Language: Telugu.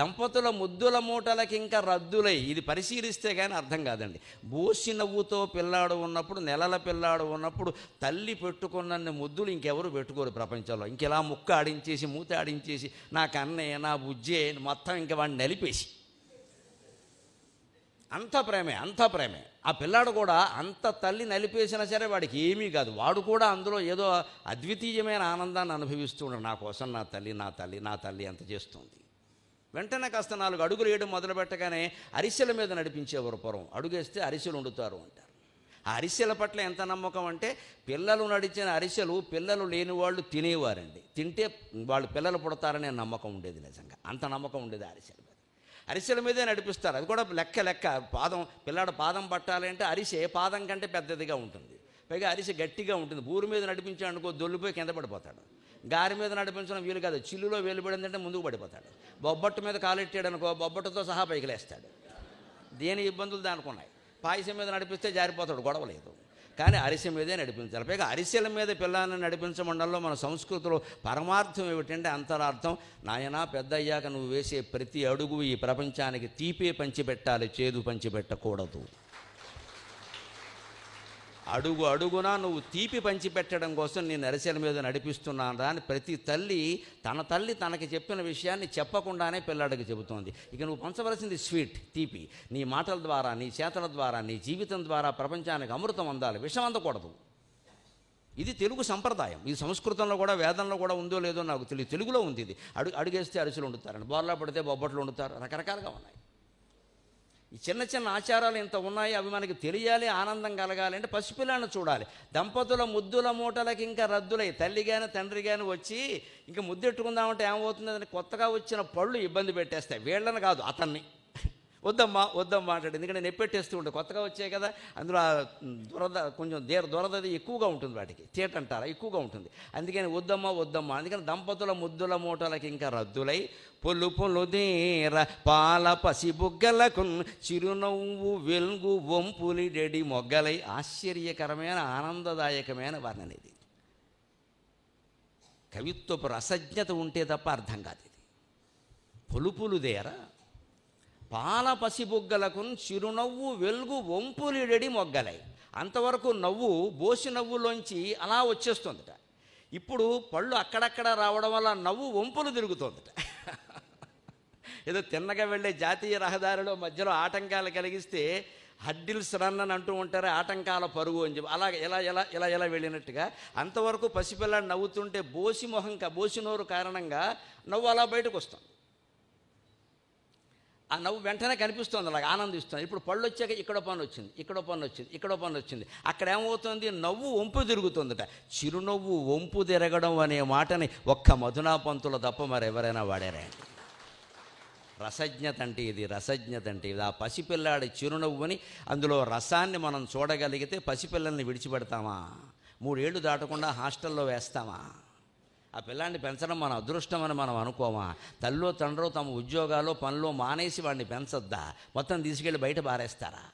దంపతుల ముద్దుల మూటలకి ఇంకా రద్దులై ఇది పరిశీలిస్తే కానీ అర్థం కాదండి బోసి నవ్వుతో పిల్లాడు ఉన్నప్పుడు నెలల పిల్లాడు ఉన్నప్పుడు తల్లి పెట్టుకున్న ముద్దులు ఇంకెవరు పెట్టుకోరు ప్రపంచంలో ఇంకెలా ముక్క ఆడించేసి మూత ఆడించేసి నా కన్నయ్య నా బుజ్జే మొత్తం ఇంక వాడిని నలిపేసి అంత ప్రేమే అంత ప్రేమే ఆ పిల్లాడు కూడా అంత తల్లి నలిపేసినా సరే వాడికి ఏమీ కాదు వాడు కూడా అందులో ఏదో అద్వితీయమైన ఆనందాన్ని అనుభవిస్తున్నాడు నా కోసం నా తల్లి నా తల్లి నా తల్లి అంత చేస్తుంది వెంటనే కాస్త నాలుగు అడుగులు వేయడం మొదలు పెట్టగానే అరిసెల మీద నడిపించేవారు పొరం అడుగేస్తే అరిసెలు వండుతారు అంటారు ఆ అరిసెల పట్ల ఎంత నమ్మకం అంటే పిల్లలు నడిచిన అరిసెలు పిల్లలు లేని వాళ్ళు తినేవారండి తింటే వాళ్ళు పిల్లలు పుడతారనే నమ్మకం ఉండేది నిజంగా అంత నమ్మకం ఉండేది అరిసెల మీద అరిసెల మీదే నడిపిస్తారు అది కూడా లెక్క లెక్క పాదం పిల్లాడు పాదం పట్టాలి అంటే అరిసె పాదం కంటే పెద్దదిగా ఉంటుంది పైగా అరిసె గట్టిగా ఉంటుంది భూమి మీద నడిపించాడు అనుకో దొల్లిపోయి కింద పడిపోతాడు గారి మీద నడిపించడం వీలు కాదు చిల్లులో వేలుబడింది అంటే ముందుకు పడిపోతాడు బొబ్బట్టు మీద కాలెట్టాడు అనుకో బొబ్బట్టుతో సహా పైకిలేస్తాడు దేని ఇబ్బందులు దానుకున్నాయి పాయసం మీద నడిపిస్తే జారిపోతాడు గొడవ లేదు కానీ అరిసె మీదే నడిపించాలి పైగా అరిసెల మీద పిల్లల్ని నడిపించమండల్లో మన సంస్కృతిలో పరమార్థం ఏమిటంటే అంతరార్థం నాయనా పెద్దయ్యాక నువ్వు వేసే ప్రతి అడుగు ఈ ప్రపంచానికి తీపే పంచిపెట్టాలి చేదు పంచిపెట్టకూడదు అడుగు అడుగున నువ్వు తీపి పంచిపెట్టడం కోసం నేను అరిసెల మీద నడిపిస్తున్నాను అని ప్రతి తల్లి తన తల్లి తనకి చెప్పిన విషయాన్ని చెప్పకుండానే పిల్లాడికి చెబుతోంది ఇక నువ్వు పంచవలసింది స్వీట్ తీపి నీ మాటల ద్వారా నీ చేతల ద్వారా నీ జీవితం ద్వారా ప్రపంచానికి అమృతం అందాలి విషం అందకూడదు ఇది తెలుగు సంప్రదాయం ఇది సంస్కృతంలో కూడా వేదంలో కూడా ఉందో లేదో నాకు తెలియదు తెలుగులో ఉంది ఇది అడుగు అడిగేస్తే అరిసెలు వండుతారని బోర్లా పడితే బొబ్బట్లు వండుతారు రకరకాలుగా ఉన్నాయి ఈ చిన్న చిన్న ఆచారాలు ఇంత ఉన్నాయి అవి మనకి తెలియాలి ఆనందం కలగాలి అంటే పసిపిల్లను చూడాలి దంపతుల ముద్దుల మూటలకి ఇంకా రద్దులై తల్లి కానీ తండ్రి కానీ వచ్చి ఇంకా ముద్దెట్టుకుందామంటే ఏమవుతుంది కొత్తగా వచ్చిన పళ్ళు ఇబ్బంది పెట్టేస్తాయి వీళ్ళని కాదు అతన్ని వద్దమ్మా వద్దమ్మా అంటాడు ఎందుకంటే నెప్పెట్టేస్తూ ఉంటాయి కొత్తగా వచ్చాయి కదా అందులో దురద కొంచెం దేర దురదది ఎక్కువగా ఉంటుంది వాటికి తేట అంటారా ఎక్కువగా ఉంటుంది అందుకని వద్దమ్మా వద్దమ్మా అందుకని దంపతుల ముద్దుల మూటలకి ఇంకా రద్దులై పొల్లు పొల్లు దేర పాల పసిబుగ్గలకు చిరునవ్వు వెలుగు వంపులి డెడి మొగ్గలై ఆశ్చర్యకరమైన ఆనందదాయకమైన వర్ణన ఇది కవిత్వపు రసజ్ఞత ఉంటే తప్ప అర్థం కాదు ఇది పొలుపులు దేరా పాల పసిబుగ్గలకు చిరునవ్వు వెలుగు వంపులిడెడి మొగ్గలై అంతవరకు నవ్వు బోసి నవ్వులోంచి అలా వచ్చేస్తుందిట ఇప్పుడు పళ్ళు అక్కడక్కడ రావడం వల్ల నవ్వు వంపులు తిరుగుతుందిట ఏదో తిన్నగా వెళ్ళే జాతీయ రహదారిలో మధ్యలో ఆటంకాలు కలిగిస్తే హడ్డిల్స్ రన్ అని అంటూ ఉంటారు ఆటంకాల పరుగు అని చెప్పి అలా ఎలా ఎలా ఎలా ఎలా వెళ్ళినట్టుగా అంతవరకు పసిపిల్లాడు నవ్వుతుంటే బోసి మొహం బోసి నోరు కారణంగా నవ్వు అలా బయటకు వస్తుంది ఆ నవ్వు వెంటనే కనిపిస్తుంది అలాగ ఆనందిస్తుంది ఇప్పుడు పళ్ళు వచ్చాక ఇక్కడ పని వచ్చింది ఇక్కడ పని వచ్చింది ఇక్కడ పని వచ్చింది అక్కడ ఏమవుతుంది నవ్వు వంపు తిరుగుతుందట చిరునవ్వు వంపు తిరగడం అనే మాటని ఒక్క మధునా పంతుల తప్ప మరెవరైనా వాడారే రసజ్ఞత అంటే ఇది రసజ్ఞత అంటే ఇది ఆ పసిపిల్లాడి చిరునవ్వుని అందులో రసాన్ని మనం చూడగలిగితే పసిపిల్లల్ని విడిచిపెడతామా మూడేళ్లు దాటకుండా హాస్టల్లో వేస్తామా ఆ పిల్లాన్ని పెంచడం మన అదృష్టం అని మనం అనుకోమా తల్లు తండ్రో తమ ఉద్యోగాలు పనిలో మానేసి వాడిని పెంచొద్దా మొత్తం తీసుకెళ్ళి బయట పారేస్తారా